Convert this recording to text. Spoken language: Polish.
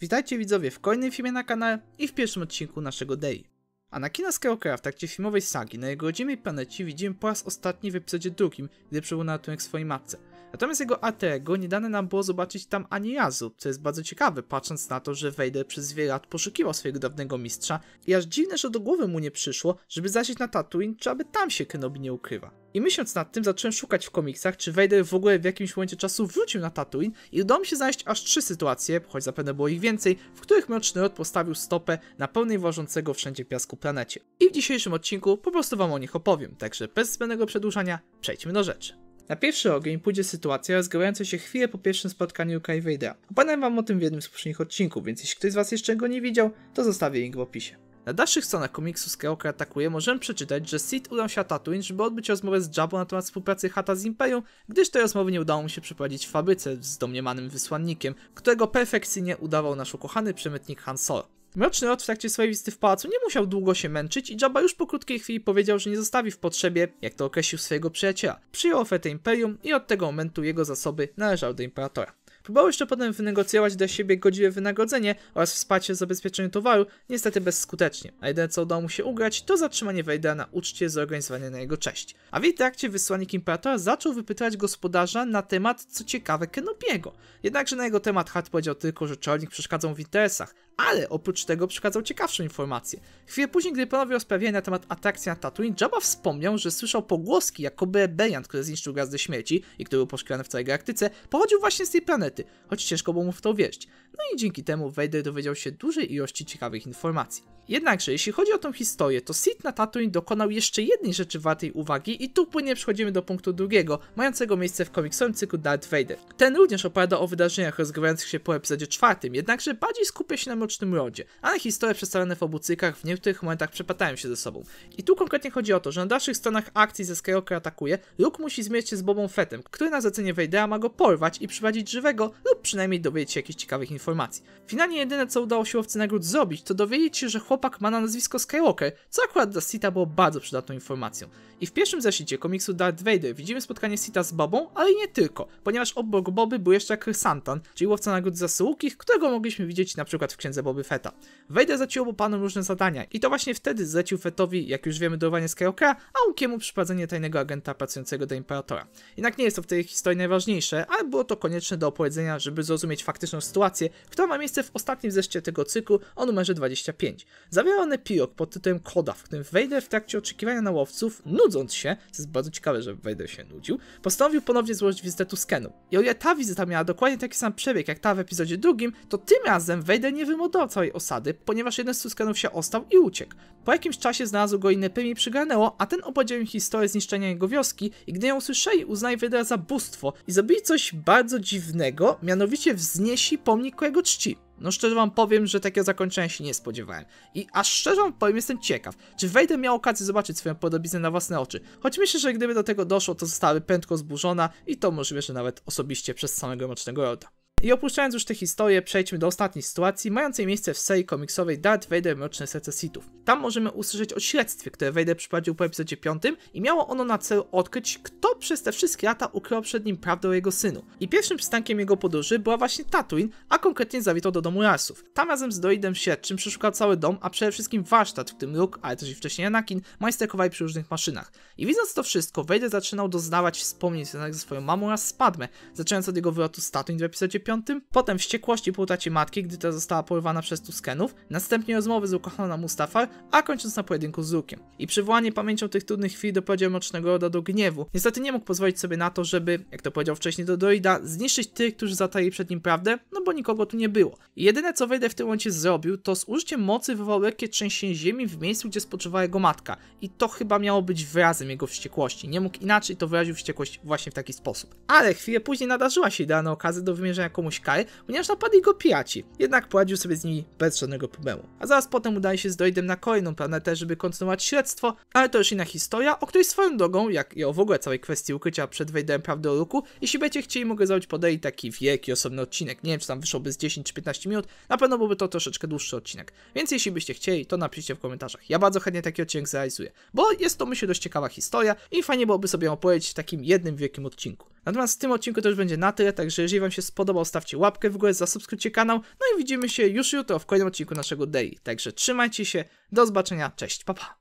Witajcie widzowie w kolejnym filmie na kanale i w pierwszym odcinku naszego Daily. Anakina Skywalkera w trakcie filmowej sagi na jego rodzimej planecie widzimy po raz ostatni w epizodzie drugim, gdy przybył na ratunek swojej matce. Natomiast jego ATEGO nie dane nam było zobaczyć tam ani razu, co jest bardzo ciekawe, patrząc na to, że Vader przez wiele lat poszukiwał swojego dawnego mistrza i aż dziwne, że do głowy mu nie przyszło, żeby zasieć na Tatooine, czy aby tam się Kenobi nie ukrywa. I myśląc nad tym, zacząłem szukać w komiksach, czy Vader w ogóle w jakimś momencie czasu wrócił na Tatooine i udało mi się znaleźć aż trzy sytuacje, choć zapewne było ich więcej, w których Mroczny Rod postawił stopę na pełnej ważącego wszędzie piasku planecie. I w dzisiejszym odcinku po prostu wam o nich opowiem, także bez zbędnego przedłużania przejdźmy do rzeczy. Na pierwszy ogień pójdzie sytuacja rozgrywająca się chwilę po pierwszym spotkaniu Kai i Vadera. Opowiadałem wam o tym w jednym z poprzednich odcinków, więc jeśli ktoś z was jeszcze go nie widział, to zostawię link w opisie. Na dalszych stronach komiksu Skywalker atakuje możemy przeczytać, że Sid udał się na Tatooine, żeby odbyć rozmowę z Jabu, na temat współpracy Hata z Imperium, gdyż tej rozmowy nie udało mu się przeprowadzić w fabryce z domniemanym wysłannikiem, którego perfekcyjnie udawał nasz ukochany przemytnik Han Solo. Mroczny Rod w trakcie swojej wizyty w pałacu nie musiał długo się męczyć i Jabba już po krótkiej chwili powiedział, że nie zostawi w potrzebie, jak to określił swojego przyjaciela. Przyjął ofertę Imperium i od tego momentu jego zasoby należały do Imperatora. Próbował jeszcze potem wynegocjować dla siebie godziwe wynagrodzenie oraz wsparcie w zabezpieczeniu towaru, niestety bezskutecznie, a jedyne co udało mu się ugrać to zatrzymanie Wejdera na uczcie zorganizowanej na jego cześć. A w jej trakcie wysłannik Imperatora zaczął wypytywać gospodarza na temat co ciekawe Kenobiego. Jednakże na jego temat Hart powiedział tylko, że czarnik przeszkadzał w interesach, ale oprócz tego przekazał ciekawszą informację. Chwilę później, gdy panowie rozprawiali na temat atrakcji na Tatooine, Jabba wspomniał, że słyszał pogłoski, jakoby Beriant, który zniszczył gazdę śmierci i który był poszukiwany w całej galaktyce, pochodził właśnie z tej planety, choć ciężko było mu w to wierzyć. No i dzięki temu Vader dowiedział się dużej ilości ciekawych informacji. Jednakże, jeśli chodzi o tę historię, to Sid na Tatooine dokonał jeszcze jednej rzeczy wartej uwagi i tu płynnie przechodzimy do punktu drugiego, mającego miejsce w komiksowym cyklu Darth Vader. Ten również opowiada o wydarzeniach rozgrywających się po epizodzie czwartym, jednakże bardziej skupia się na sztucznym rodzie, ale historie przedstawione w obu cykach w niektórych momentach przepatają się ze sobą. I tu konkretnie chodzi o to, że na dalszych stronach akcji ze Skywalker atakuje, Luke musi zmierzyć się z Bobą Fettem, który na zlecenie Vadera ma go porwać i przywadzić żywego lub przynajmniej dowiedzieć się jakichś ciekawych informacji. Finalnie jedyne co udało się łowcy nagród zrobić, to dowiedzieć się, że chłopak ma na nazwisko Skywalker, co akurat dla Sita było bardzo przydatną informacją. I w pierwszym zeszycie komiksu Darth Vader widzimy spotkanie Sita z Bobą, ale nie tylko, ponieważ obok Boby był jeszcze Krysantan, czyli łowca nagród zasługich, którego mogliśmy widzieć na przykład w Księdze księdze Boby Feta. Vader zaciął panom różne zadania i to właśnie wtedy zlecił Fetowi, jak już wiemy, dorowanie Skywalkera, a Łukiemu przyprowadzenie tajnego agenta pracującego do Imperatora. Jednak nie jest to w tej historii najważniejsze, ale było to konieczne do opowiedzenia, żeby zrozumieć faktyczną sytuację, która ma miejsce w ostatnim zeszcie tego cyklu o numerze 25. Zawiera on epilog pod tytułem Koda, w którym Vader w trakcie oczekiwania na łowców, nudząc się, co jest bardzo ciekawe, że Vader się nudził, postanowił ponownie złożyć wizytę Tuskenu. I o ile ta wizyta miała dokładnie taki sam przebieg jak ta w epizodzie drugim, to tym razem Vader nie wymagał mu do całej osady, ponieważ jeden z Tuskanów się ostał i uciekł. Po jakimś czasie znalazł go i Nepymi przygarnęło, a ten opowiedział im historię zniszczenia jego wioski i gdy ją usłyszeli, uznał Wedera za bóstwo i zrobili coś bardzo dziwnego, mianowicie wznieśli pomnik ku jego czci. No szczerze wam powiem, że takie zakończenia się nie spodziewałem. I aż szczerze wam powiem, jestem ciekaw, czy Vader miał okazję zobaczyć swoją podobiznę na własne oczy. Choć myślę, że gdyby do tego doszło, to zostały prędko zburzona i to możliwe, że nawet osobiście przez samego Mocznego Roda. I opuszczając już tę historię, przejdźmy do ostatniej sytuacji, mającej miejsce w serii komiksowej Darth Vader Mroczne Serce Sithów. Tam możemy usłyszeć o śledztwie, które Vader przeprowadził po epizodzie 5 i miało ono na celu odkryć, kto przez te wszystkie lata ukrył przed nim prawdę o jego synu. I pierwszym przystankiem jego podróży była właśnie Tatooine, a konkretnie zawitał do domu Rasów. Tam razem z droidem śledczym przeszukał cały dom, a przede wszystkim warsztat, w którym Luke, ale też i wcześniej Anakin, majsterkowali przy różnych maszynach. I widząc to wszystko, Vader zaczynał doznawać wspomnień związanych ze swoją mamą oraz Spadmę, zaczynając od jego wylotu z Tatooine w epizodzie 5 potem wściekłości po utracie matki, gdy ta została porywana przez Tuskenów, następnie rozmowy z ukochaną Mustafar, a kończąc na pojedynku z Lukiem. I przywołanie pamięcią tych trudnych chwil doprowadziło mocnego Roda do gniewu. Niestety nie mógł pozwolić sobie na to, żeby, jak to powiedział wcześniej do Droida, zniszczyć tych, którzy zataili przed nim prawdę, no bo nikogo tu nie było. I jedyne co Vader w tym momencie zrobił, to z użyciem mocy wywołał lekkie trzęsienie ziemi w miejscu, gdzie spoczywała jego matka. I to chyba miało być wyrazem jego wściekłości. Nie mógł inaczej, to wyraził wściekłość właśnie w taki sposób. Ale chwilę później nadarzyła się idealna okazja do wymierzenia komuś karę, ponieważ napadli go piraci. Jednak poradził sobie z nimi bez żadnego problemu. A zaraz potem udaje się z Droidem na kolejną planetę, żeby kontynuować śledztwo, ale to już inna historia, o której swoją drogą, jak i o w ogóle całej kwestii ukrycia przed Wejderem prawdy o Luku, jeśli będziecie chcieli, mogę zrobić podej taki wielki, osobny odcinek. Nie wiem, czy tam wyszłoby z 10 czy 15 minut, na pewno byłby to troszeczkę dłuższy odcinek. Więc jeśli byście chcieli, to napiszcie w komentarzach. Ja bardzo chętnie taki odcinek zrealizuję, bo jest to myślę dość ciekawa historia i fajnie byłoby sobie opowiedzieć w takim jednym wielkim odcinku. Natomiast w tym odcinku to już będzie na tyle, także jeżeli wam się spodobał, stawcie łapkę w górę, zasubskrybujcie kanał, no i widzimy się już jutro w kolejnym odcinku naszego Daily. Także trzymajcie się, do zobaczenia, cześć, pa pa!